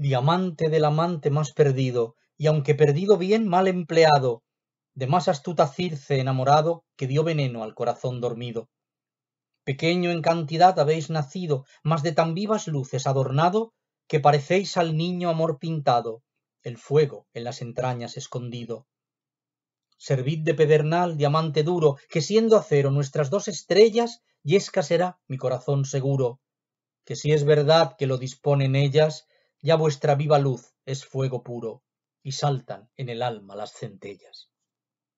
diamante del amante más perdido, y aunque perdido bien, mal empleado, de más astuta Circe enamorado, que dio veneno al corazón dormido. Pequeño en cantidad habéis nacido, mas de tan vivas luces adornado, que parecéis al niño amor pintado, el fuego en las entrañas escondido. Servid de pedernal, diamante duro, que siendo acero nuestras dos estrellas, y será mi corazón seguro, que si es verdad que lo disponen ellas, ya vuestra viva luz es fuego puro, y saltan en el alma las centellas.